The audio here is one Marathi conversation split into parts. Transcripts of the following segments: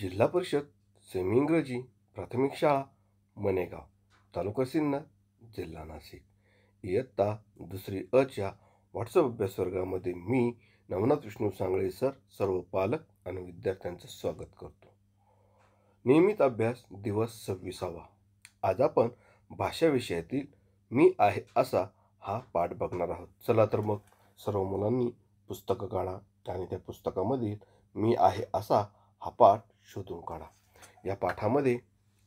जिल्हा परिषद सेमी इंग्रजी प्राथमिक शाळा मनेगाव तालुका सिन्नर जिल्हा नाशिक इयत्ता दुसरी अच्या व्हॉट्सअप अभ्यास वर्गामध्ये मी नवनाथ विष्णू सांगळे सर सर्व पालक आणि विद्यार्थ्यांचं स्वागत करतो नियमित अभ्यास दिवस सव्वीसावा आज आपण भाषा विषयातील मी आहे असा हा पाठ बघणार आहोत चला तर मग सर्व मुलांनी पुस्तकं काढा आणि त्या पुस्तकामधील मी आहे असा हा पाठ शोधून काढा या पाठामध्ये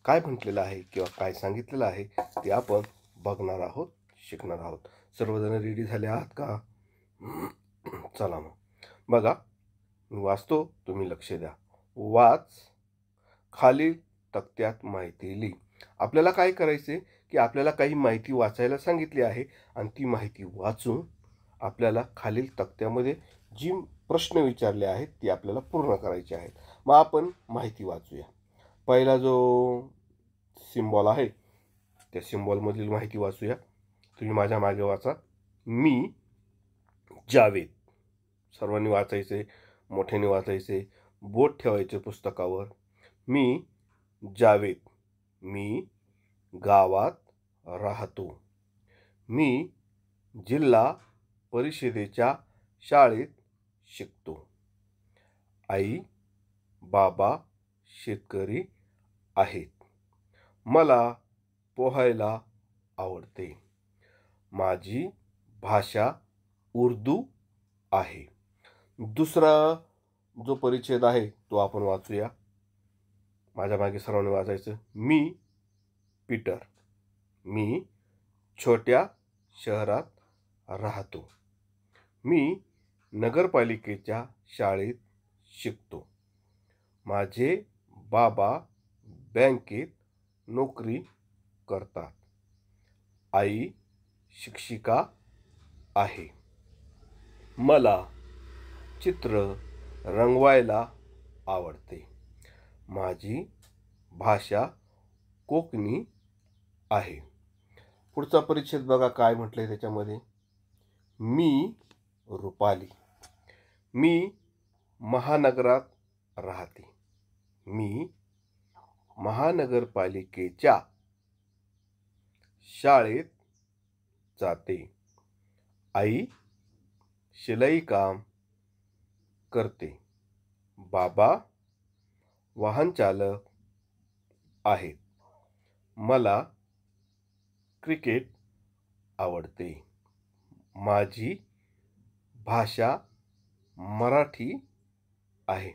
काय म्हटलेलं आहे किंवा काय सांगितलेलं आहे ते आपण बघणार आहोत शिकणार आहोत सर्वजण रेडी झाले आहात का चला मग बघा वाचतो तुम्ही लक्ष द्या वाच खालील तक्त्यात माहिती लिही आपल्याला काय करायचे की आपल्याला काही माहिती वाचायला सांगितली आहे आणि ती माहिती वाचून आपल्याला खालील तक्त्यामध्ये जी प्रश्न विचारले आहेत ती आपल्याला पूर्ण करायची आहेत मग आपण माहिती वाचूया पहिला जो सिम्बॉल आहे त्या सिम्बॉलमधील माहिती वाचूया तुम्ही माझ्या मागे वाचा मी जावेद सर्वांनी वाचायचे मोठ्याने वाचायचे बोट ठेवायचे पुस्तकावर मी जावेद मी गावात राहतो मी जिल्हा परिषदेच्या शाळेत शिकतो आई बाबा शेतकरी आहेत मला पोहायला आवडते माझी भाषा उर्दू आहे दुसरा जो परिच्छेद आहे तो आपण वाचूया माझ्या मागे सर्वांनी वाचायचं मी पीटर मी छोट्या शहरात राहतो मी नगरपालिकेच्या शाळेत शिकतो माझे बाबा बँकेत नोकरी करतात आई शिक्षिका आहे मला चित्र रंगवायला आवडते माझी भाषा कोकणी आहे पुढचा परिच्छेद बघा काय म्हटलं आहे त्याच्यामध्ये मी रुपाली मी महानगरात राहते मी महानगरपालिकेच्या शाळेत जाते आई शिलाई काम करते बाबा वाहनचालक आहेत मला क्रिकेट आवडते माझी भाषा मराठी आहे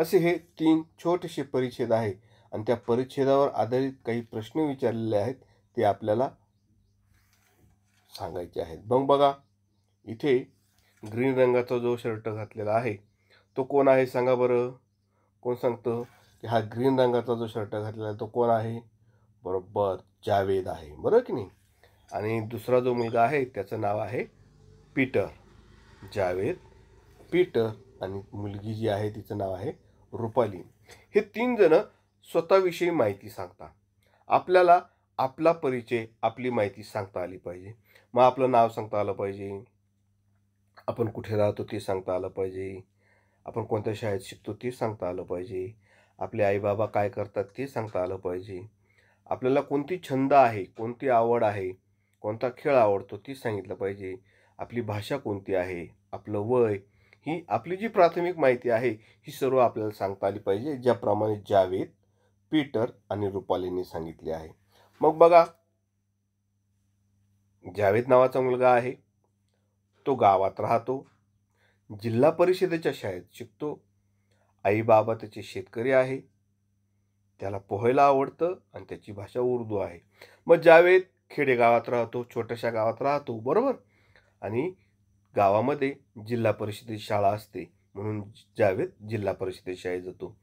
असे हे तीन छोटेसे परिच्छेद आहे आणि त्या परिच्छेदावर आधारित काही प्रश्न विचारलेले आहेत ते आपल्याला सांगायचे आहेत मग बघा इथे ग्रीन रंगाचा जो शर्ट घातलेला आहे तो कोण आहे सांगा बरं कोण सांगतं की हा ग्रीन रंगाचा जो शर्ट घातलेला आहे तो कोण आहे बरोबर जावेद आहे बरं की नाही आणि दुसरा जो मुलगा आहे त्याचं नाव आहे पीटर जावेद पीटर आणि मुलगी जी आहे तिचं नाव आहे रुपाली हे तीन जण स्वतःविषयी माहिती सांगता आपल्याला आपला परिचय आपली माहिती सांगता आली पाहिजे मग आपलं नाव सांगता आलं पाहिजे आपण कुठे राहतो ते सांगता आलं पाहिजे आपण कोणत्या शाळेत शिकतो ते सांगता आलं पाहिजे आपले आईबाबा काय करतात ते सांगता आलं पाहिजे आपल्याला कोणती छंद आहे कोणती आवड आहे कोणता खेळ आवडतो ते सांगितलं पाहिजे आपली भाषा कोणती आहे आपलं वय ही आपली जी प्राथमिक माहिती आहे ही सर्व आपल्याला सांगता आली पाहिजे ज्याप्रमाणे जावेद पीटर आणि रुपालींनी सांगितले आहे मग बघा जावेद नावाचा मुलगा आहे तो गावात राहतो जिल्हा परिषदेच्या शाळेत शिकतो आई बाबा त्याचे शेतकरी आहे त्याला पोहायला आवडतं आणि त्याची भाषा उर्दू आहे मग जावेद खेडेगावात राहतो छोट्याशा गावात राहतो बरोबर आणि गावामध्ये जिल्हा परिषदेत शाळा असते म्हणून जावेत जिल्हा परिषदेत शाळेत जातो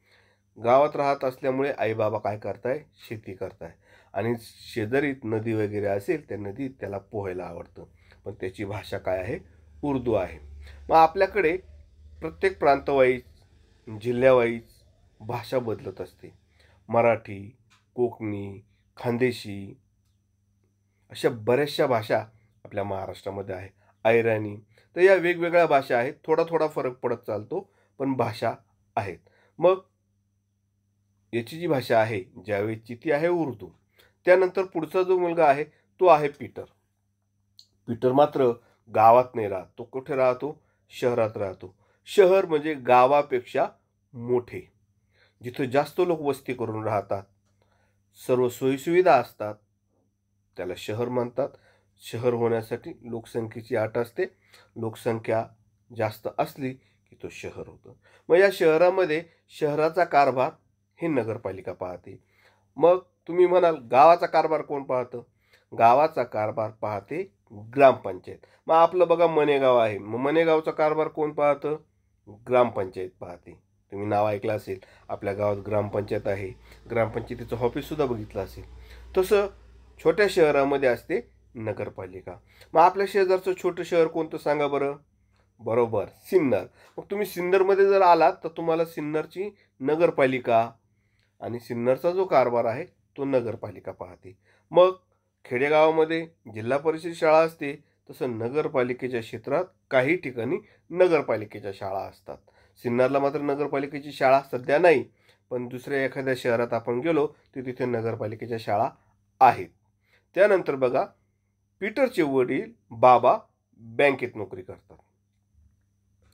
गावात राहत असल्यामुळे आईबाबा काय करताय शेती करताय आणि शेजारीत नदी वगैरे असेल त्या नदीत त्याला पोहायला आवडतं पण त्याची भाषा काय आहे उर्दू आहे मग आपल्याकडे प्रत्येक प्रांतवाईज जिल्ह्यावाईज भाषा बदलत असते मराठी कोकणी खानदेशी अशा बऱ्याचशा भाषा आपल्या महाराष्ट्रामध्ये आहे ऐराणी तर या वेगवेगळ्या भाषा आहेत थोडा थोडा फरक पडत चालतो पण भाषा आहेत मग याची जी भाषा आहे ज्यावेळेची ती आहे उर्दू त्यानंतर पुढचा जो मुलगा आहे तो आहे पीटर पीटर मात्र गावात नाही राहतो तो कुठे राहतो शहरात राहतो शहर म्हणजे गावापेक्षा मोठे जिथे जास्त लोक वस्ती करून राहतात सर्व सोयीसुविधा असतात त्याला शहर म्हणतात शहर होण्यासाठी लोकसंख्येची आट असते लोकसंख्या जास्त असली की तो शहर होतं मग या शहरामध्ये शहराचा कारभार हे नगरपालिका पाहते मग तुम्ही म्हणाल गावाचा कारभार कोण पाहतं गावाचा कारभार पाहते ग्रामपंचायत मग आपलं बघा मनेगाव आहे मग मनेगावचा कारभार कोण पाहतं ग्रामपंचायत पाहते तुम्ही नाव ऐकलं असेल आपल्या गावात ग्रामपंचायत आहे ग्रामपंचायतीचं ऑफिससुद्धा बघितलं असेल तसं छोट्या शहरामध्ये असते नगरपालिका मग आपल्या शेजारचं छोटं शहर कोणतं सांगा बरं बरोबर सिन्नर मग तुम्ही सिन्नरमध्ये जर आलात तर तुम्हाला सिन्नरची नगरपालिका आणि सिन्नरचा जो कारभार आहे तो नगरपालिका पाहते मग खेडेगावामध्ये जिल्हा परिषद शाळा असते तसं नगरपालिकेच्या क्षेत्रात काही ठिकाणी नगरपालिकेच्या शाळा असतात सिन्नरला मात्र नगरपालिकेची शाळा सध्या नाही पण दुसऱ्या एखाद्या शहरात आपण गेलो तर तिथे नगरपालिकेच्या शाळा आहेत त्यानंतर बघा पीटरचे वडील बाबा बँकेत नोकरी करतात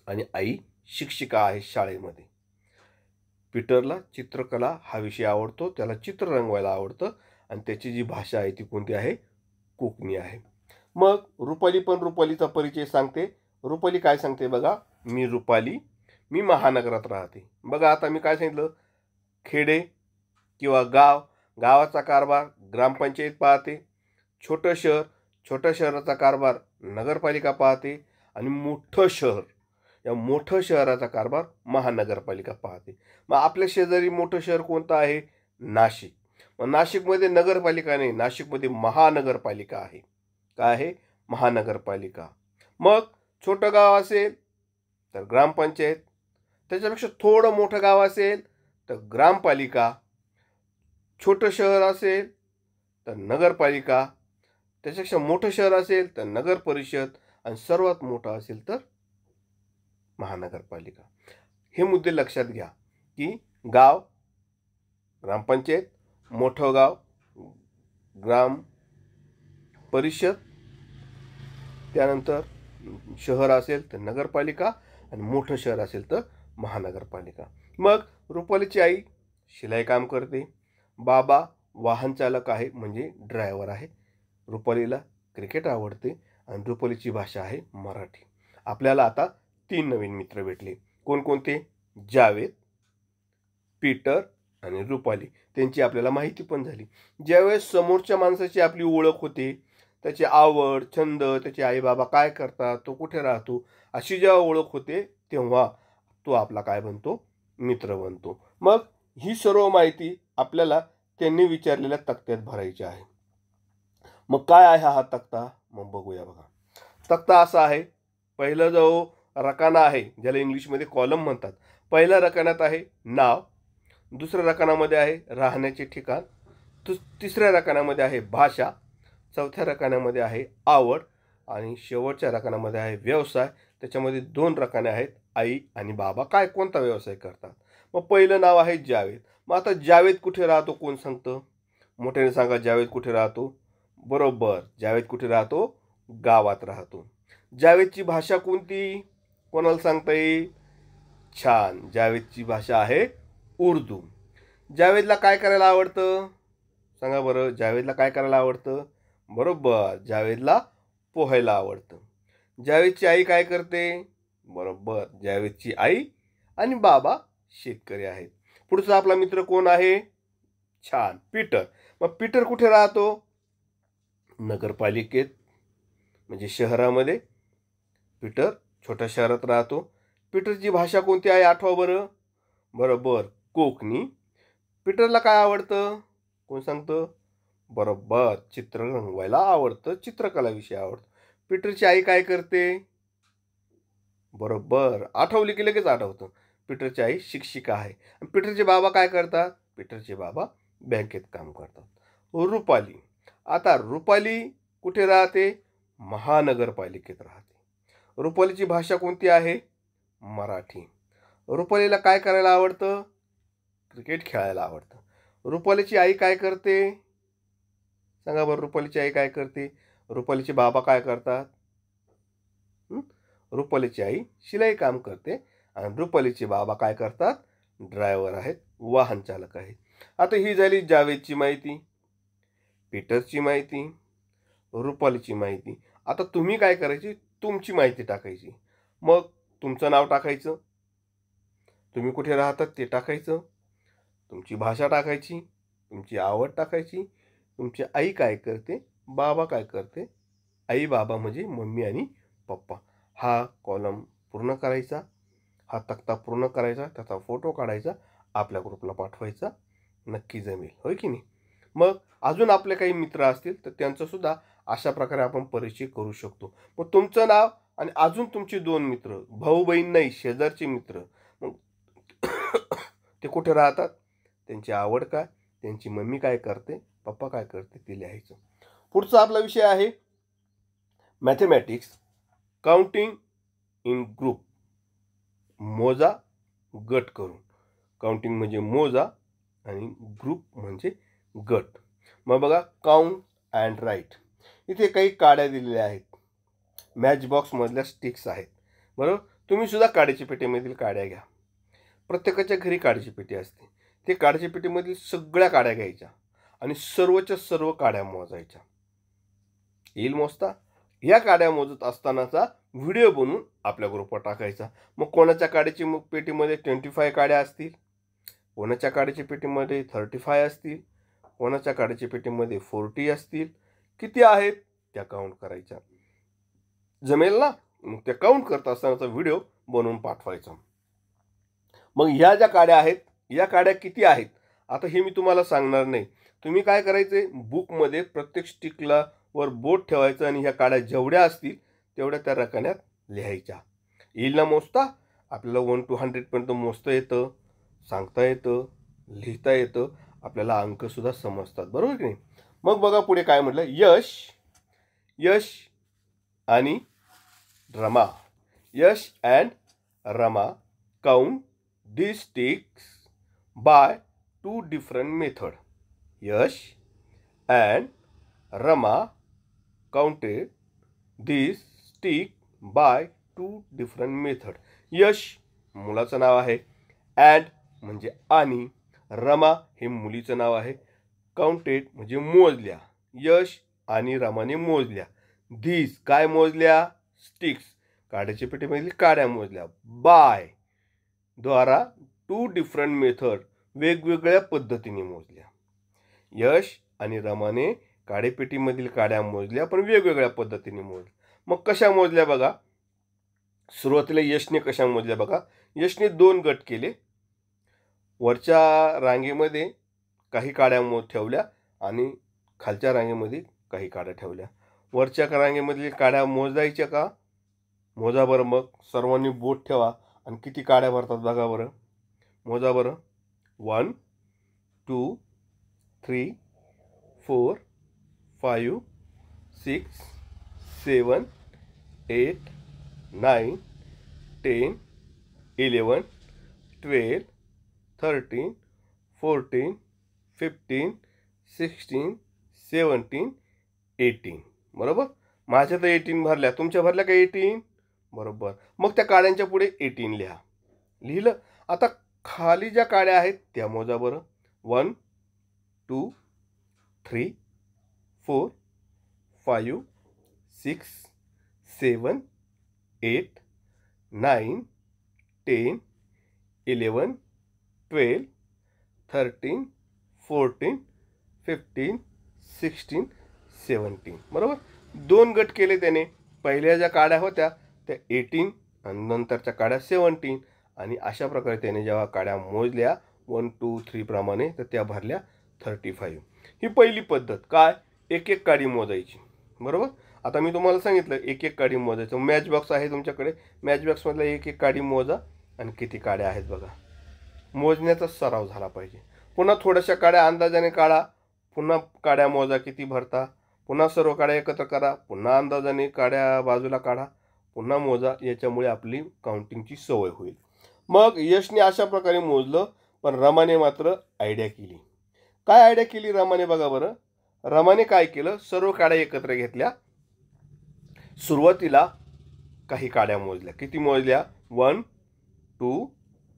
आणि आई शिक्षिका आहे शाळेमध्ये पीटरला चित्रकला हा विषय आवडतो त्याला चित्र रंगवायला आवडतं आणि त्याची जी भाषा आहे ती कोणती आहे कोकणी आहे मग रुपाली पण रुपालीचा परिचय सांगते रुपाली काय सांगते बघा मी रुपाली मी महानगरात राहते बघा आता मी काय सांगितलं खेडे किंवा गाव गावाचा कारभार ग्रामपंचायत पाहते छोटं शहर छोट्या शहराचा कारभार नगरपालिका पाहते आणि मोठं शहर या मोठं शहराचा कारभार महानगरपालिका पाहते मग आपल्या शेजारी मोठं शहर कोणतं आहे नाशिक मग नाशिकमध्ये नगरपालिका नाही नाशिकमध्ये महानगरपालिका आहे काय आहे महानगरपालिका मग छोटं गाव असेल तर ग्रामपंचायत त्याच्यापेक्षा थोडं मोठं गाव असेल तर ग्रामपालिका छोटं शहर असेल तर नगरपालिका त्याच्यापेक्षा मोठं शहर असेल तर नगर परिषद आणि सर्वात मोठं असेल तर महानगरपालिका हे मुद्दे लक्षात घ्या की गाव ग्रामपंचायत मोठं गाव ग्राम परिषद त्यानंतर शहर असेल तर नगरपालिका आणि मोठं शहर असेल तर महानगरपालिका मग रुपालीची आई शिलाई काम करते बाबा वाहन चालक आहे म्हणजे ड्रायव्हर आहे रुपालीला क्रिकेट आवडते आणि रुपालीची भाषा आहे मराठी आपल्याला आता तीन नवीन मित्र भेटले कोणकोणते जावेद पीटर आणि रुपाली त्यांची आपल्याला माहिती पण झाली ज्यावेळेस समोरच्या माणसाची आपली ओळख होते त्याची आवड छंद त्याचे आई बाबा काय करतात तो कुठे राहतो अशी जेव्हा ओळख होते तेव्हा तो आपला काय बनतो मित्र बनतो मग ही सर्व माहिती आपल्याला त्यांनी विचारलेल्या तक्त्यात भरायची आहे मग काय आहे हा तक्ता मग बघूया बघा तक्ता असा आहे पहिलं जो रकाना आहे ज्याला इंग्लिशमध्ये कॉलम म्हणतात पहिल्या रकान्यात आहे नाव दुसऱ्या रकानामध्ये आहे राहण्याचे ठिकाण तु तिसऱ्या रकान्यामध्ये आहे भाषा चौथ्या रकान्यामध्ये आहे आवड आणि शेवटच्या रकान्यामध्ये आहे व्यवसाय त्याच्यामध्ये दोन रकाने आहेत आई आणि बाबा काय कोणता व्यवसाय करतात मग पहिलं नाव आहे जावेद मग आता जावेद कुठे राहतो कोण सांगतं मोठ्याने सांगा जावेद कुठे राहतो बरोबर जावेद कुठे राहतो गावात राहतो जावेदची भाषा कोणती कोणाला सांगता येईल छान जावेदची भाषा आहे उर्दू जावेदला काय करायला आवडतं सांगा बरं जावेदला काय करायला आवडतं बरोबर जावेदला पोहायला आवडतं जावेदची आई काय करते बरोबर जावेदची आई आणि बाबा शेतकरी आहेत पुढचा आपला मित्र कोण आहे छान पीटर मग पीटर कुठे राहतो नगरपालिकेत म्हणजे शहरामध्ये पीटर छोट्या शहरात राहतो पीटरची भाषा कोणती आहे आठवा बरं बरोबर कोकणी पीटरला काय आवडतं कोण सांगतं बरोबर चित्र रंगवायला आवडतं चित्रकलाविषयी आवडतं पीटरची आई काय करते बरोबर आठवली की लगेच आठवतं पीटरची आई शिक्षिका आहे पीटरचे बाबा काय करतात पीटरचे बाबा बँकेत काम करतात रुपाली आता रुपाली कुठे राहते महानगरपालिकेत राहते रुपालीची भाषा कोणती आहे मराठी रुपालीला काय करायला आवडतं क्रिकेट खेळायला आवडतं रुपालीची आई काय करते सांगा बरं रुपालीची आई काय करते रुपालीचे बाबा काय करतात रुपालीची आई शिलाई काम करते आणि रुपालीचे बाबा काय करतात ड्रायव्हर आहेत वाहन चालक आहेत आता ही झाली जावेदची माहिती पीटरची माहिती रुपालीची माहिती आता तुम्ही काय करायची तुमची माहिती टाकायची मग तुमचं नाव टाकायचं तुम्ही कुठे राहतात ते टाकायचं तुमची भाषा टाकायची तुमची आवड टाकायची तुमची आई काय करते बाबा काय करते आई बाबा म्हणजे मम्मी आणि पप्पा हा कॉलम पूर्ण करायचा हा तक्ता पूर्ण करायचा त्याचा फोटो काढायचा आपल्या ग्रुपला पाठवायचा नक्की जमेल होय की नाही मग अजून आपले काही मित्र असतील तर त्यांचासुद्धा अशा प्रकारे आपण परिचय करू शकतो मग तुमचं नाव आणि अजून तुमचे दोन मित्र भाऊ बहीण नाही शेजारचे मित्र मग ते कुठे राहतात त्यांची आवड काय त्यांची मम्मी काय करते पप्पा काय करते ते लिहायचं पुढचा आपला विषय आहे मॅथमॅटिक्स काउंटिंग इन ग्रुप मोजा गट करून काउंटिंग म्हणजे मोजा आणि ग्रुप म्हणजे गट मग बघा काउंट अँड राईट इथे काही काड्या दिलेल्या आहेत मॅच बॉक्समधल्या स्टिक्स आहेत बरोबर तुम्हीसुद्धा काड्याची पेटीमधील काड्या घ्या प्रत्येकाच्या घरी काड्याची पेटी असते ते काड्याच्या पेटीमधील सगळ्या काड्या घ्यायच्या आणि सर्वच्या सर्व काड्या मोजायच्या येईल मोजता या काड्या मोजत असतानाचा व्हिडिओ बनवून आपल्या ग्रुपवर टाकायचा मग कोणाच्या काड्याची मग पेटीमध्ये ट्वेंटी फाय काड्या असतील कोणाच्या काड्याच्या पेटीमध्ये थर्टी फाय असतील कोणाच्या काड्याच्या पेटीमध्ये फोर्टी असतील किती आहेत त्या काउंट करायच्या जमेल ना मग त्या काउंट करत असतानाचा व्हिडिओ बनवून पाठवायचा मग ह्या ज्या काड्या आहेत या काड्या किती आहेत आता हे मी तुम्हाला सांगणार नाही तुम्ही काय करायचे बुकमध्ये प्रत्येक स्टिकला वर बोट ठेवायचं आणि ह्या काड्या जेवढ्या असतील तेवढ्या त्या रकान्यात लिहायच्या येईल ना मोजता आपल्याला वन टू हंड्रेडपर्यंत मोजता येतं सांगता येतं लिहिता येतं आपल्याला अंकसुद्धा समजतात बरोबर की नाही मग बघा पुढे काय म्हटलं यश यश आणि Rama Yash and Rama count this sticks by two different method Yash and Rama counted this stick by two different method Yash मुलाचं नाव आहे अँड म्हणजे आणि रमा हे मुलीचं नाव आहे काउंटेड म्हणजे मोजल्या यश आणि रमाने मोजल्या धीस काय मोजल्या स्टिक्स काड्याच्या पेटीमधील काड्या मोजल्या बाय द्वारा टू डिफरंट मेथड वेगवेगळ्या पद्धतीने मोजल्या यश आणि रमाने काडेपेटीमधील काड्या मोजल्या पण वेगवेगळ्या पद्धतीने मोजल्या मग कशा मोजल्या बघा सुरुवातीला यशने कशा मोजल्या बघा यशने दोन गट केले वरच्या रांगेमध्ये काही काड्या मो ठेवल्या आणि खालच्या रांगेमध्ये काही काड्या ठेवल्या वरच्या रांगेमधील काड्या मोजायच्या का मोजा बरं मग सर्वांनी बोट ठेवा आणि किती काड्या भरतात बघा बरं मोजा बरं one two three four five six seven eight nine ten eleven twelve thirteen fourteen fifteen sixteen seventeen eighteen बरोबर माझ्या तर एटीन भरल्या तुमच्या भरल्या का एटीन बरोबर मग त्या काड्यांच्या पुढे एटीन लिहा लिहिलं आता खाली ज्या काड्या आहेत त्या मोजा बरं one two three four five six seven eight nine ten eleven twelve thirteen fourteen fifteen sixteen seventeen बरोबर दोन गट केले त्याने पहिल्या ज्या काड्या होत्या त्या एटीन आणि नंतरच्या काड्या सेवन्टीन आणि अशा प्रकारे त्याने जेव्हा काड्या मोजल्या वन टू थ्रीप्रमाणे तर त्या भरल्या थर्टी फाईव्ह ही पहिली पद्धत काय एक एक काडी मोजायची बरोबर आता मी तुम्हाला सांगितलं एक एक काडी मोजायचं मॅच बॉक्स आहे तुमच्याकडे मॅच बॉक्समधल्या एक एक काडी मोजा आणि किती काड्या आहेत बघा मोजण्याचा सराव झाला पाहिजे पुन्हा थोड्याशा काड्या अंदाजाने काढा पुन्हा काड्या मोजा किती भरता पुन्हा सर्व काड्या एकत्र करा पुन्हा अंदाजाने काड्या बाजूला काढा पुन्हा मोजा याच्यामुळे आपली काउंटिंगची सवय होईल मग यशने अशा प्रकारे मोजलं पण रमाने मात्र आयडिया केली काय आयडिया केली रमाने बघा बरं रमाने काय केलं सर्व काड्या एकत्र घेतल्या सुरुवातीला काही काड्या मोजल्या किती मोजल्या वन टू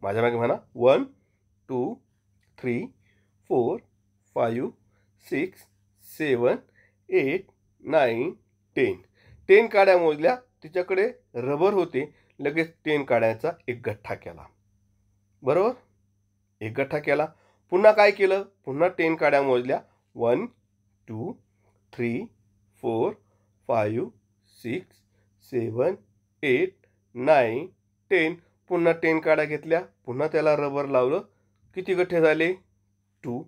माझ्या मागे म्हणा one two three four five six seven eight nine ten ten काड्या मोजल्या तिच्याकडे रबर होते लगेच टेन काड्याचा एक गठ्ठा केला बरोबर एक गठ्ठा केला पुन्हा काय केलं पुन्हा टेन काड्या मोजल्या one two three four five six seven eight nine ten पुन्हा टेन काड्या घेतल्या पुन्हा त्याला रबर लावलं किती गठ्ठे झाले टू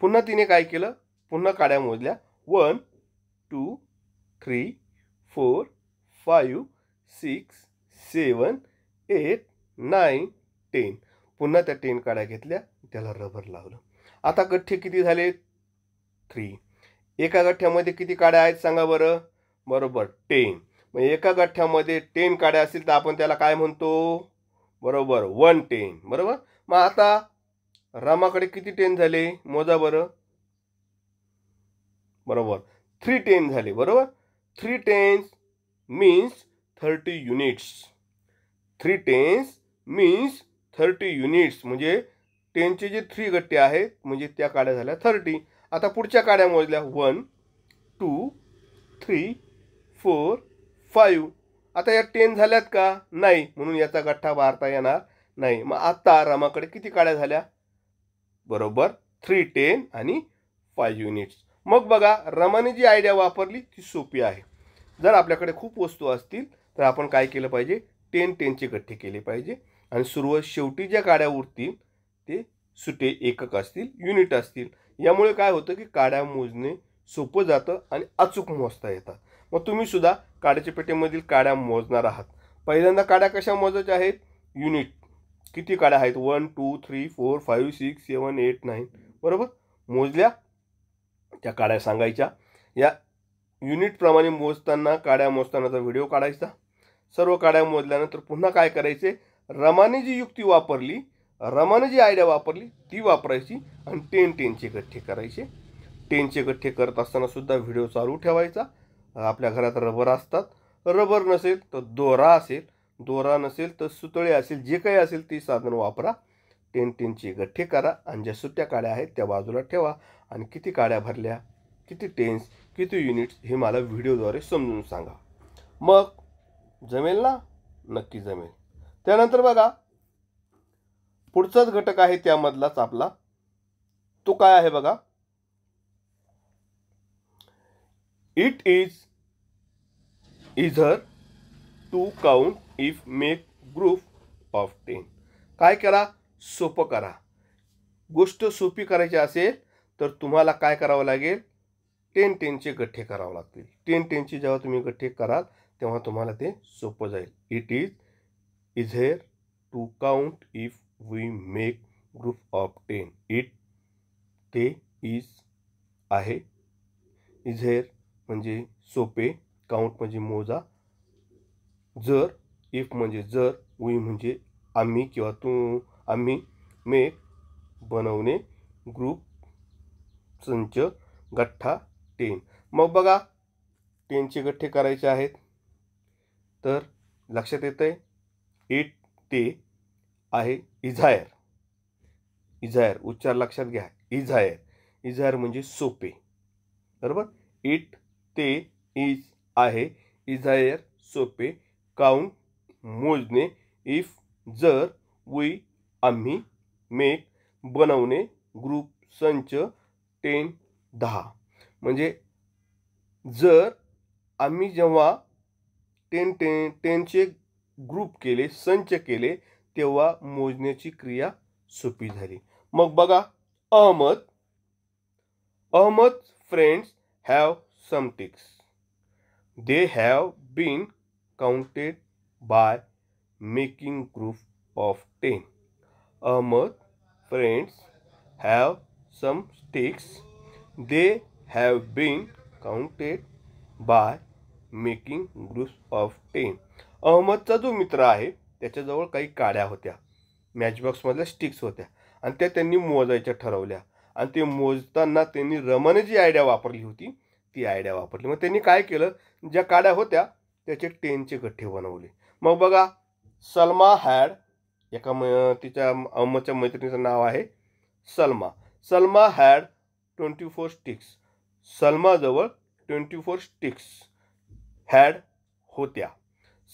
पुन्हा तिने काय केलं पुन्हा काड्या मोजल्या one two three four five six seven eight nine ten पुन्हा त्या टेन काड्या घेतल्या त्याला रबर लावलं आता गठ्ठे किती झाले थ्री एका गठ्ठ्यामध्ये किती काड्या आहेत सांगा बरं बरोबर टेन मग एका गठ्ठ्यामध्ये टेन काड्या असतील तर आपण त्याला काय म्हणतो बरोबर वन टेन बरोबर मग आता रामाकडे किती टेन झाले मोजा बरं बरोबर थ्री टेन झाले बरोबर three tens means thirty units three tens means thirty units म्हणजे टेनचे जे थ्री गट्टे आहेत म्हणजे त्या काड्या झाल्या थर्टी आता पुढच्या काड्या मोजल्या one two three four five आता या टेन झाल्यात का नाही म्हणून याचा गठ्ठा वारता येणार नाही मग आत्ता रामाकडे किती काड्या झाल्या बरोबर थ्री टेन आणि फाईव्ह युनिट्स मग बघा रमाने जी आयडिया वापरली ती सोपी आहे जर आपल्याकडे खूप वस्तू असतील तर आपण काय केलं पाहिजे टेन टेनचे गठ्ठे केले पाहिजे आणि सुरुवात शेवटी ज्या काड्या उरतील ते सुटे एकक असतील युनिट असतील यामुळे काय होतं की काड्या मोजणे सोपं जातं आणि अचूक मोजता येतात मग तुम्हीसुद्धा काड्याच्या पेटीमधील काड्या मोजणार आहात पहिल्यांदा काड्या कशा मोजायच्या आहेत युनिट किती काड्या आहेत one two three four five six seven eight nine बरोबर मोजल्या त्या काड्या सांगायच्या या युनिटप्रमाणे मोजताना काड्या मोजतानाचा व्हिडिओ काढायचा सर्व काड्या मोजल्यानंतर पुन्हा काय करायचे रमाने जी युक्ती वापरली रमाने जी आयडिया वापरली ती वापरायची आणि टेन टेनचे गठ्ठे करायचे टेनचे गठ्ठे करत असताना सुद्धा व्हिडिओ चालू ठेवायचा आपल्या घरात रबर असतात रबर नसेल तर दोरा असेल दोरा नसेल तर सुतळे असेल जे काही असेल ती साधन वापरा टेन टेनची गठ्ठे करा आणि ज्या सुट्ट्या काड्या आहेत त्या बाजूला ठेवा आणि किती काड्या भरल्या किती टेन्स किती युनिट्स हे मला व्हिडिओद्वारे समजून सांगा मग जमेल ना नक्की जमेल त्यानंतर बघा पुढचाच घटक आहे त्यामधलाच आपला तो काय आहे बघा it is easier to count if make group of ten काय करा सोपं करा गोष्ट सोपी करायची असेल तर तुम्हाला काय करावं लागेल टेन टेनचे गठ्ठे करावे लागतील टेन टेनचे जेव्हा तुम्ही गठ्ठे कराल तेव्हा तुम्हाला ते सोपं जाईल it is easier to count if we make group of ten it ते इज आहे इझेर म्हणजे सोपे काउंट म्हणजे मोजा जर इफ म्हणजे जर वी म्हणजे आम्ही किंवा तू आम्ही मेक बनवणे ग्रुप संच गठ्ठा टेन मग बघा टेनचे गठ्ठे करायचे आहेत तर लक्षात येतं आहे इट ते आहे इझायर इझायर उच्चार लक्षात घ्या इझायर इझायर म्हणजे सोपे बरोबर इट ते इज आहे इझायर सोपे काउंट मोजणे इफ जर वी आम्ही मेक बनवणे ग्रुप संच टेन दहा म्हणजे जर आम्ही जेव्हा टेन टेन टेनचे ग्रुप केले संच केले तेव्हा मोजण्याची क्रिया सोपी झाली मग बघा Ahmad Ahmad friends have some sticks they have been counted by making group of ten Ahmad friends have some sticks they have been counted by making groups of ten अहमदचा जो मित्र आहे त्याच्याजवळ काही काड्या होत्या मॅचबॉक्समधल्या स्टिक्स होत्या आणि त्या त्यांनी मोजायच्या ठरवल्या आणि ते मोजताना त्यांनी रमाने जी आयडिया वापरली होती ती आयडिया वापरली मग त्यांनी काय केलं ज्या काड्या होत्या त्याचे टेनचे गठ्ठे बनवले मग बघा सलमा हॅड एका म तिच्या अहमदच्या मैत्रिणीचं नाव आहे Salma Salma had twenty four sticks सलमाजवळ ट्वेंटी फोर स्टिक्स हॅड होत्या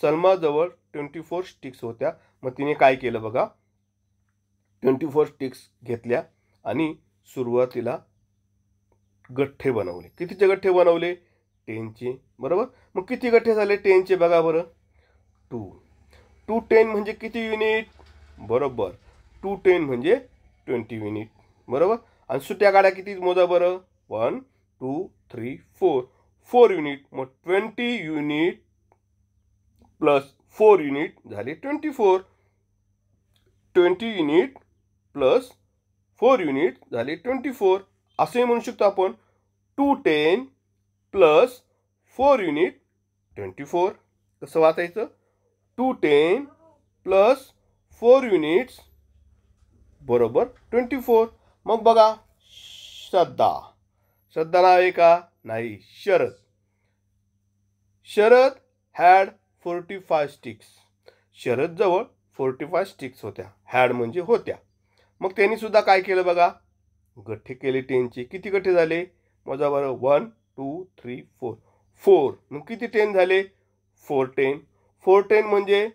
सलमाजवळ ट्वेंटी फोर स्टिक्स होत्या मग तिने काय केलं बघा ट्वेंटी फोर स्टिक्स घेतल्या आणि सुरुवातीला गठ्ठे बनवले कितीचे गठ्ठे बनवले टेनचे बरोबर मग किती गठ्ठे झाले टेनचे बघा बरं टू टू टेन म्हणजे किती युनिट बरोबर टू टेन म्हणजे ट्वेंटी युनिट बरोबर आणि सुट्या गाड्या किती मोजा बरं one two three four four unit मग twenty unit plus four unit झाले twenty four twenty unit plus four unit झाले ट्वेंटी फोर असंही म्हणू शकतो आपण two ten plus four unit twenty four कसं वाचायचं two ten plus four units बरोबर ट्वेंटी फोर मग बघा श्रद्धा श्रद्धा नाव आहे का नाही Sharad Sharad had forty five sticks शरदजवळ फोर्टी फाय स्टिक्स होत्या हॅड म्हणजे होत्या मग त्यांनी सुद्धा काय केलं बघा गठ्ठे केले टेनचे किती गठ्ठे झाले मजा बरं one two three four four मग किती टेन झाले फोर टेन फोर टेन म्हणजे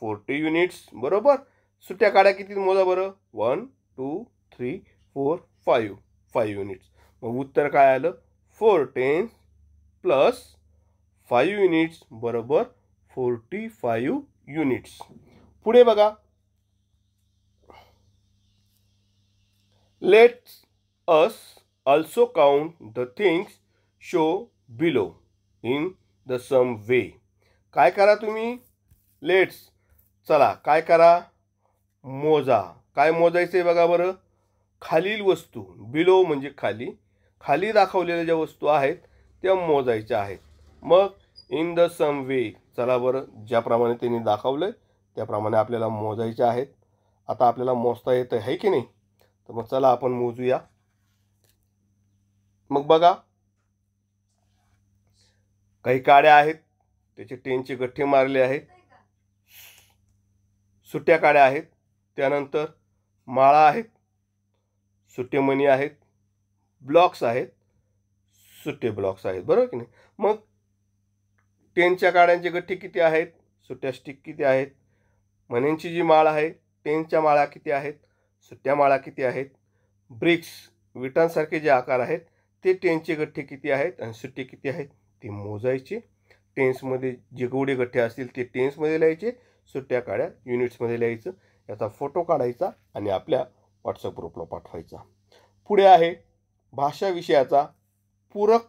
फोर्टी युनिट्स बरोबर सुट्ट्या काढ्या किती मोजा बरं one two three four five five units मग उत्तर काय आलं four ten plus five units बरोबर फोर्टी फाईव्ह युनिट्स पुढे बघा let's us also count the things show below in the same way काय करा तुम्ही लेट्स चला काय करा मोजा काय मोजायचं आहे बघा बरं खालील वस्तू बिलो म्हणजे खाली खाली दाखवलेल्या ज्या वस्तू आहेत त्या मोजायच्या आहेत मग इन द सम वे चला बरं ज्याप्रमाणे त्यांनी दाखवलं आहे त्याप्रमाणे आपल्याला मोजायच्या आहेत आता आपल्याला मोजता येतं आहे की नाही तर मग चला आपण मोजूया मग बघा काही काड्या आहेत त्याचे टेनचे गठ्ठे मारले आहेत सुट्ट्या काड्या आहेत त्यानंतर माळा आहेत सुट्टे मणी आहेत ब्लॉक्स आहेत सुट्टे ब्लॉक्स आहेत बरोबर की नाही मग टेनच्या काड्यांचे गठ्ठे किती आहेत सुट्ट्या स्टिक किती आहेत मण्यांची जी माळ आहे टेनच्या माळा किती आहेत सुट्ट्या माळा किती आहेत ब्रिक्स विटांसारखे जे आकार आहेत ते टेनचे गठ्ठे किती आहेत आणि सुट्टे किती आहेत ते मोजायचे टेन्समध्ये जिगवडे गठ्ठे असतील ते टेन्समध्ये लिहायचे सुट्ट्या काळ्या युनिट्समध्ये लिहायचं याचा फोटो काढायचा आणि आपल्या व्हॉट्सअप ग्रुपला पाठवायचा पुढे आहे भाषा विषयाचा पूरक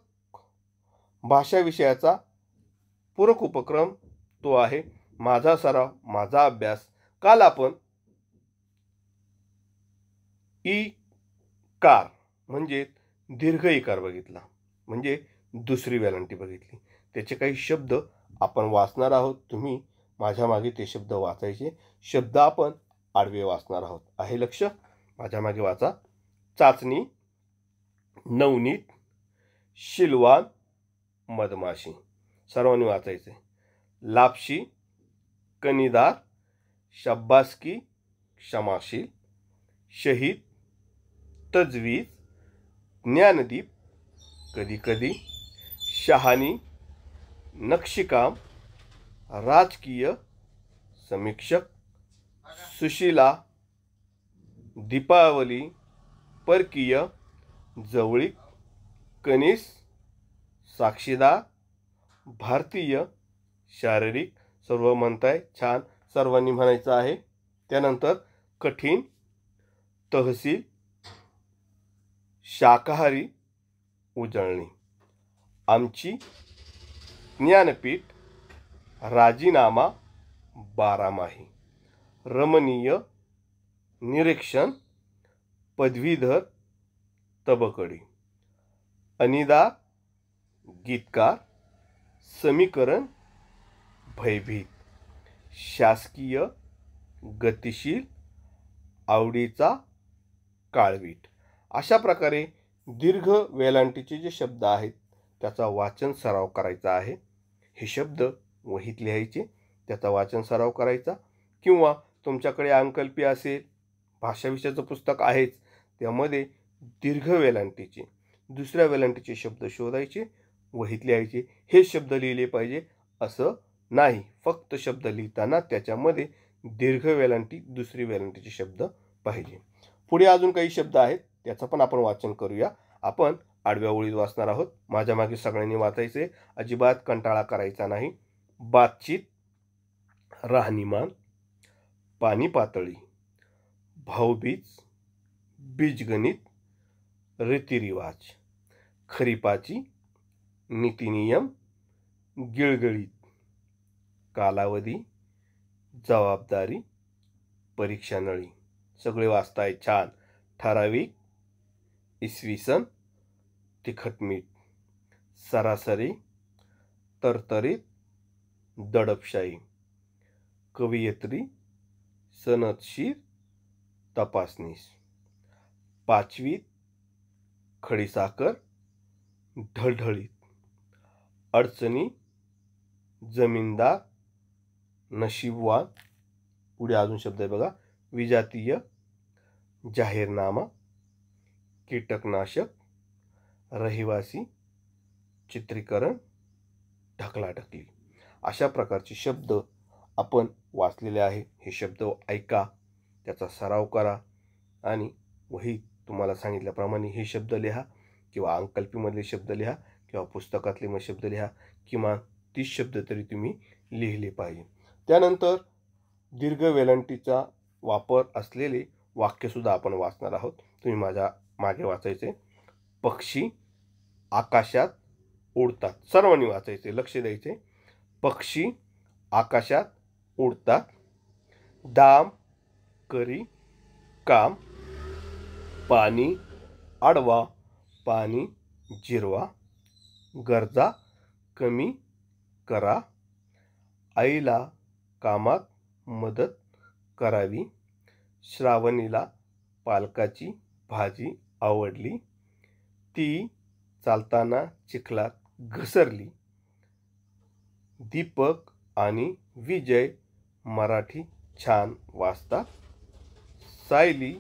भाषा विषयाचा पूरक उपक्रम तो आहे माझा सराव माझा अभ्यास काल आपण ई कार म्हणजे दीर्घ इकार बघितला म्हणजे दुसरी वॅलंटी बघितली त्याचे काही शब्द आपण वाचणार आहोत तुम्ही माझ्या मागे ते शब्द वाचायचे शब्द आपण आडवे वाचणार आहोत आहे लक्ष माझ्या मागे वाचा चाचणी नवनीत शिलवान मधमाशी सर्वांनी वाचायचे लापशी कनिदार शब्बासकी क्षमाशील शहीद तजवीज ज्ञानदीप कधीकधी शहानी, नक्षीकाम राजकीय समीक्षक सुशीला दीपावली परकीय जवळीक कनिस साक्षीदा भारतीय शारीरिक सर्व म्हणताय छान सर्वांनी म्हणायचं आहे त्यानंतर कठीण तहसील शाकाहारी उजळणी आमची ज्ञानपीठ राजीनामा बारामाही रमणीय निरीक्षण पदवीधर तबकडी अनिदा गीतकार समीकरण भयभीत शासकीय गतिशील आवडीचा काळवीट अशा प्रकारे दीर्घ वेलांटीचे जे शब्द आहेत त्याचा वाचन सराव करायचा आहे हे शब्द वहीत लिहायचे त्याचा वाचन सराव करायचा किंवा तुमच्याकडे अंकल्पी असेल भाषाविषयाचं पुस्तक आहेच त्यामध्ये दीर्घ वेलांटीचे दुसऱ्या वेलांटीचे शब्द शोधायचे वहीत लिहायचे हे शब्द लिहिले पाहिजे असं नाही फक्त शब्द लिहिताना त्याच्यामध्ये दीर्घ वेलांटी दुसरी वेलांटीचे शब्द पाहिजे पुढे अजून काही शब्द आहेत त्याचं पण आपण वाचन करूया आपण आडव्या ओळीत वाचणार आहोत माझ्या मागे सगळ्यांनी वाचायचे अजिबात कंटाळा करायचा नाही बातचीत राहणीमान पाणी पातळी भाऊबीज बीजगणित रीतिरिवाज खरीपाची नीतिनियम गिळगळीत कालावधी जबाबदारी परीक्षा नळी सगळे वाचताय छान ठराविक इसवी सन तिखट मीठ सरासरी तरतरीत दडपशाही कवयित्री सनतशीर तपासनीस पाचवीत खडीसाखर ढळढळीत अडचणी जमीनदार नशीबवान पुढे अजून शब्द आहे बघा विजातीय जाहीरनामा कीटकनाशक रहिवासी चित्रीकरण ढकलाढकली अशा प्रकारचे शब्द आपण वाचलेले आहे हे शब्द ऐका त्याचा सराव करा आणि वही तुम्हाला सांगितल्याप्रमाणे हे शब्द लिहा किंवा अंकल्पीमधले शब्द लिहा किंवा पुस्तकातले मग शब्द लिहा किंवा तीस शब्द तरी तुम्ही लिहिले पाहिजे त्यानंतर दीर्घ वेलांटीचा वापर असलेले वाक्यसुद्धा आपण वाचणार आहोत तुम्ही माझ्या मागे वाचायचे पक्षी आकाशात उडतात सर्वांनी वाचायचे लक्ष द्यायचे पक्षी आकाशात उडतात दाम करी काम पाणी आडवा पाणी जिरवा गरजा कमी करा आईला कामात मदत करावी श्रावणीला पालकाची भाजी आवडली ती चालताना चिखलात घसरली दीपक आणि विजय मराठी छान वाचतात सायली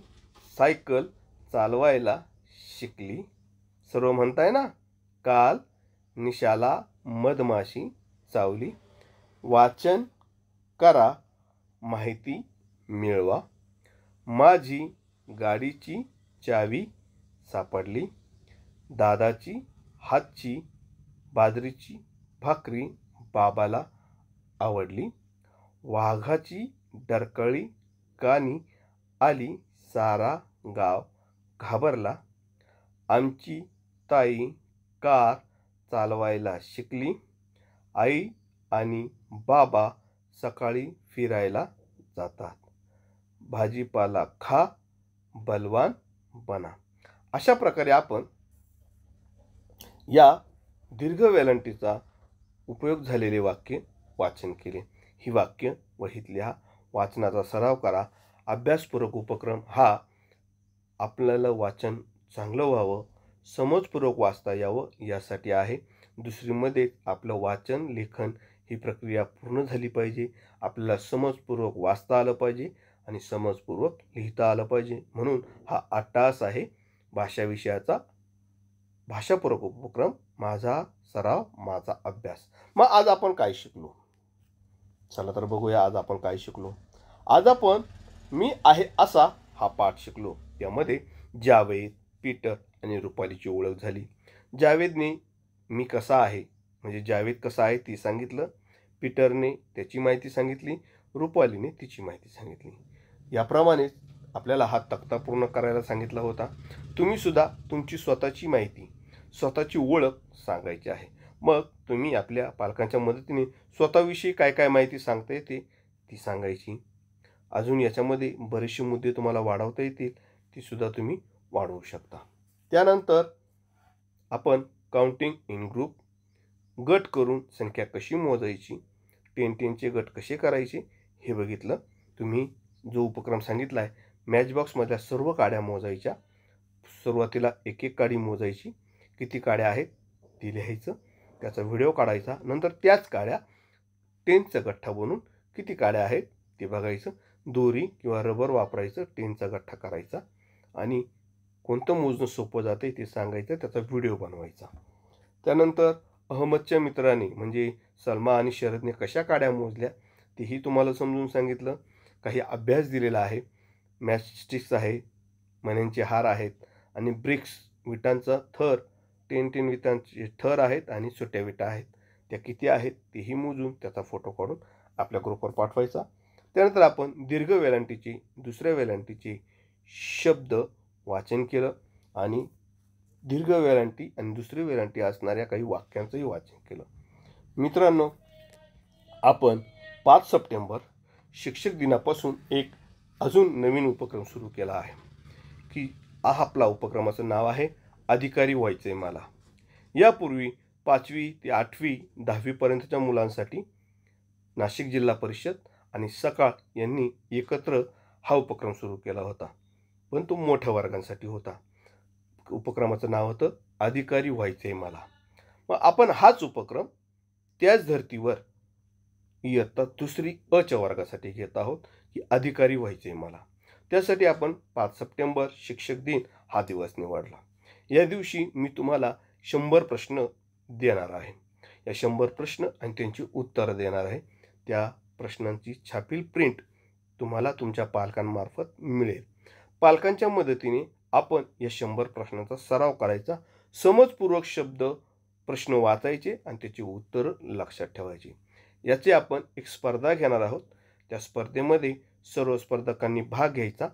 सायकल चालवायला शिकली सर्व म्हणताय ना काल निशाला मधमाशी चावली वाचन करा माहिती मिळवा माझी गाडीची चावी सापडली दादाची हातची बाजरीची भाकरी बाबाला आवडली वाघाची डरकळी कानी आली सारा गाव घाबरला आमची ताई कार चालवायला शिकली आई आणि बाबा सकाळी फिरायला जातात भाजीपाला खा बलवान बना अशा प्रकारे आपण या दीर्घ वेलांटीचा उपयोग झालेले वाक्य वाचन केले ही वाक्य वहीत लिहा वाचनाचा सराव करा अभ्यासपूर्वक उपक्रम हा आपल्याला वाचन चांगलं व्हावं समजपूर्वक वाचता यावं यासाठी आहे दुसरीमध्ये आपलं वाचन लेखन ही प्रक्रिया पूर्ण झाली पाहिजे आपल्याला समजपूर्वक वाचता आलं पाहिजे आणि समजपूर्वक लिहिता आलं पाहिजे म्हणून हा आठ आहे भाषा विषयाचा भाषापूरक उपक्रम माझा सराव माझा अभ्यास मग मा आज आपण काय शिकलो चला तर बघूया आज आपण काय शिकलो आज आपण मी आहे असा हा पाठ शिकलो यामध्ये जावेद पीटर आणि रुपालीची ओळख झाली जावेदने मी कसा आहे म्हणजे जावेद कसा आहे ती सांगितलं पीटरने त्याची माहिती सांगितली रुपालीने तिची माहिती सांगितली याप्रमाणेच आपल्याला हा तक्ता पूर्ण करायला सांगितला होता तुम्हीसुद्धा तुमची स्वतःची माहिती स्वतःची ओळख सांगायची आहे मग तुम्ही आपल्या पालकांच्या मदतीने स्वतःविषयी काय काय माहिती सांगता येते ती सांगायची अजून याच्यामध्ये बरेचसे मुद्दे तुम्हाला वाढवता येतील तीसुद्धा तुम्ही वाढवू शकता त्यानंतर आपण काउंटिंग इन ग्रुप गट करून संख्या कशी मोजायची टेन टेनचे गट कसे करायचे हे बघितलं तुम्ही जो उपक्रम सांगितला आहे मॅचबॉक्समधल्या सर्व काड्या मोजायच्या सुरुवातीला एक एक काडी मोजायची किती काड्या आहेत ती लिहायचं त्याचा व्हिडिओ काढायचा नंतर त्याच काड्या टेनचा गठ्ठा बनून किती काड्या आहेत ते बघायचं दोरी किंवा रबर वापरायचं टेनचा गठ्ठा करायचा आणि कोणतं मोजणं सोपं जाते ते सांगायचं त्याचा व्हिडिओ बनवायचा त्यानंतर अहमदच्या मित्राने म्हणजे सलमा आणि शरदने कशा काड्या मोजल्या तेही तुम्हाला समजून सांगितलं काही अभ्यास दिलेला आहे मॅचस्टिक्स आहे मण्यांचे हार आहेत आणि ब्रिक्स विटांचा थर टेन टेन विटांचे थर आहेत आणि सुट्या विटा आहेत त्या किती आहेत तेही मोजून त्याचा फोटो काढून आपल्या ग्रुपवर पाठवायचा त्यानंतर आपण दीर्घ वेलांटीची दुसऱ्या वेलांटीचे शब्द वाचन केलं आणि दीर्घ वेलांटी आणि दुसरी वेलांटी असणाऱ्या काही वाक्यांचंही वाचन केलं मित्रांनो आपण पाच सप्टेंबर शिक्षक दिनापासून एक अजून नवीन उपक्रम सुरू केला आहे की हा आपला उपक्रमाचं नाव आहे अधिकारी व्हायचं आहे मला यापूर्वी पाचवी ते आठवी दहावीपर्यंतच्या मुलांसाठी नाशिक जिल्हा परिषद आणि सकाळ यांनी एकत्र हा उपक्रम सुरू केला होता पण तो मोठ्या वर्गांसाठी होता उपक्रमाचं नाव होतं अधिकारी व्हायचं आहे मला मग आपण हाच उपक्रम त्याच धर्तीवर इयत्ता दुसरी अच्या वर्गासाठी घेत आहोत की अधिकारी व्हायचे मला त्यासाठी आपण पाच सप्टेंबर शिक्षक दिन हा दिवस निवडला या दिवशी मी तुम्हाला शंभर प्रश्न देणार आहे या शंभर प्रश्न आणि त्यांची उत्तरं देणार आहे त्या प्रश्नांची छापील प्रिंट तुम्हाला तुमच्या पालकांमार्फत मिळेल पालकांच्या मदतीने आपण या शंभर प्रश्नांचा सराव करायचा समजपूर्वक शब्द प्रश्न वाचायचे आणि त्याची उत्तरं लक्षात ठेवायची याचे आपण एक स्पर्धा घेणार आहोत त्या स्पर्धेमध्ये सर्व स्पर्धकांनी भाग घ्यायचा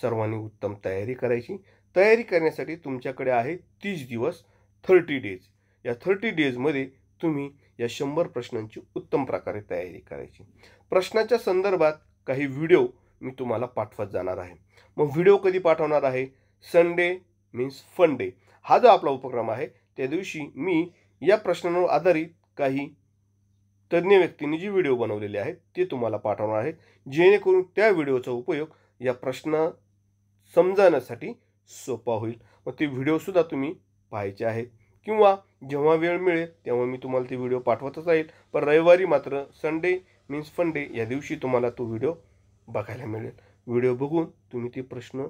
सर्वांनी उत्तम तयारी करायची तयारी करण्यासाठी तुमच्याकडे आहे तीस दिवस थर्टी डेज या थर्टी डेजमध्ये तुम्ही या शंभर प्रश्नांची उत्तम प्रकारे तयारी करायची प्रश्नाच्या संदर्भात काही व्हिडिओ मी तुम्हाला पाठवत जाणार आहे मग व्हिडिओ कधी पाठवणार आहे संडे मीन्स फंडे हा जो आपला उपक्रम आहे त्या दिवशी मी या प्रश्नांवर आधारित काही तज्ज्ञ व्यक्तींनी जी व्हिडिओ बनवलेले आहेत ते तुम्हाला पाठवणार आहे जेणेकरून त्या व्हिडिओचा उपयोग या प्रश्न समजावण्यासाठी सोपा होईल मग ते व्हिडिओसुद्धा तुम्ही पाहायचे आहेत किंवा जेव्हा वेळ मिळेल तेव्हा मी तुम्हाला ते व्हिडिओ पाठवतच राहील पण रविवारी मात्र संडे मीन्स फंडे या दिवशी तुम्हाला तो व्हिडिओ बघायला मिळेल व्हिडिओ बघून तुम्ही ते प्रश्न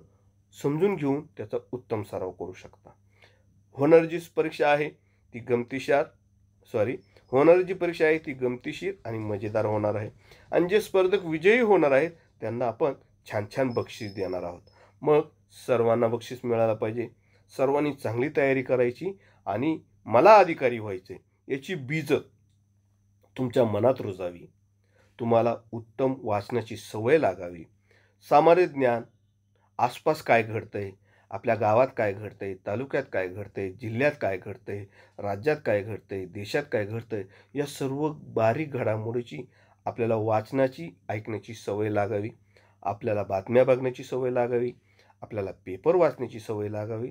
समजून घेऊन त्याचा उत्तम सराव करू शकता होणार जी परीक्षा आहे ती गमतीशार सॉरी होणारी जी परीक्षा आहे ती गमतीशीर आणि मजेदार होणार आहे आणि जे स्पर्धक विजयी होणार आहेत त्यांना आपण छान छान बक्षीस देणार आहोत मग सर्वांना बक्षीस मिळायला पाहिजे सर्वांनी चांगली तयारी करायची आणि मला अधिकारी व्हायचे याची बीज तुमच्या मनात रुजावी तुम्हाला उत्तम वाचण्याची सवय लागावी सामान्य ज्ञान आसपास काय घडतं आहे आपल्या गावात काय घडतं आहे तालुक्यात काय घडतं आहे जिल्ह्यात काय घडतं आहे राज्यात काय घडतं आहे देशात काय घडतं आहे या सर्व बारीक घडामोडीची आपल्याला वाचनाची ऐकण्याची सवय लागावी आपल्याला बातम्या बघण्याची सवय लागावी आपल्याला पेपर वाचण्याची सवय लागावी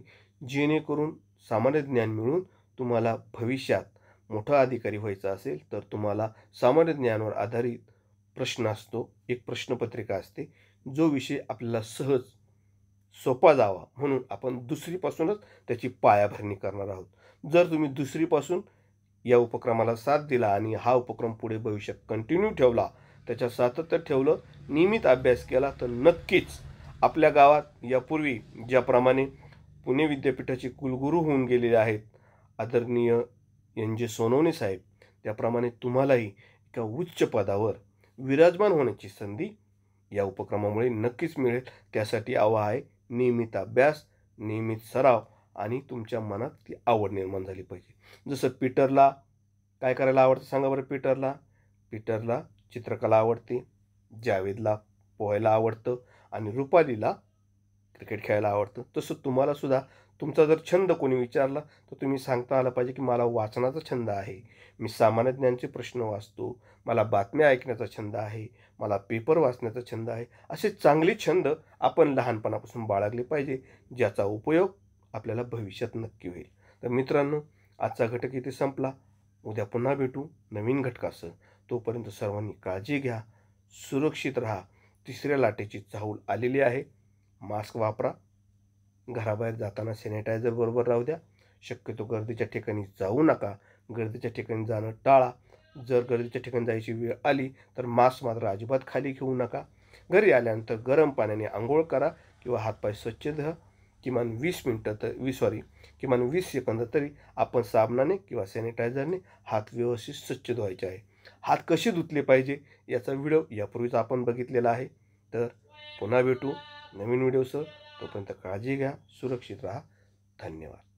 जेणेकरून सामान्य ज्ञान मिळून तुम्हाला भविष्यात मोठा अधिकारी व्हायचा असेल तर तुम्हाला सामान्य ज्ञानावर आधारित प्रश्न असतो एक प्रश्नपत्रिका असते जो विषय आपल्याला सहज सोपा जावा म्हणून आपण दुसरीपासूनच त्याची पायाभरणी करणार आहोत जर तुम्ही दुसरीपासून या उपक्रमाला साथ दिला आणि हा उपक्रम पुढे भविष्यात कंटिन्यू ठेवला त्याच्या सातत्य ठेवलं नियमित अभ्यास केला तर नक्कीच आपल्या गावात यापूर्वी ज्याप्रमाणे पुणे विद्यापीठाचे कुलगुरू होऊन गेलेले आहेत आदरणीय एन जे सोनवणे साहेब त्याप्रमाणे तुम्हालाही एका उच्च पदावर विराजमान होण्याची संधी या उपक्रमामुळे नक्कीच मिळेल त्यासाठी आवा आहे नियमित अभ्यास नियमित सराव आणि तुमच्या मनात ती आवड निर्माण झाली पाहिजे जसं पीटरला काय करायला आवडतं सांगा बरं पीटरला पीटरला चित्रकला आवडते जावेदला पोहायला आवडतं आणि रुपालीला क्रिकेट खेळायला आवडतं तसं तुम्हालासुद्धा तुमचा जर छंद कोणी विचारला तर तुम्ही सांगता आला पाहिजे की मला वाचनाचा छंद आहे मी सामान्य ज्ञानचे प्रश्न वाचतो मला बातम्या ऐकण्याचा छंद आहे मला पेपर वाचण्याचा छंद आहे असे चांगले छंद आपण लहानपणापासून बाळगले पाहिजे ज्याचा उपयोग आपल्याला भविष्यात नक्की होईल तर मित्रांनो आजचा घटक इथे संपला उद्या पुन्हा भेटू नवीन घटकासह तोपर्यंत सर्वांनी काळजी घ्या सुरक्षित राहा तिसऱ्या लाटेची चाहूल आलेली आहे मास्क वापरा घराबाहेर जाताना सॅनिटायझर बरोबर राहू द्या शक्यतो गर्दीच्या ठिकाणी जाऊ नका गर्दीच्या ठिकाणी जाणं टाळा जर गर्दीच्या ठिकाणी जायची वेळ आली तर मास्क मात्र अजिबात खाली घेऊ नका घरी आल्यानंतर गरम पाण्याने आंघोळ करा किंवा हातपाय स्वच्छ धुवा किमान वीस मिनटं तर वीस सॉरी किमान वीस सेकंद तरी आपण साबणाने किंवा सॅनिटायझरने हात व्यवस्थित स्वच्छ धुवायचे आहे हात कसे धुतले पाहिजे याचा व्हिडिओ यापूर्वीच आपण बघितलेला आहे तर पुन्हा भेटू नवीन व्हिडिओसह तोपर्यंत काळजी घ्या सुरक्षित राहा धन्यवाद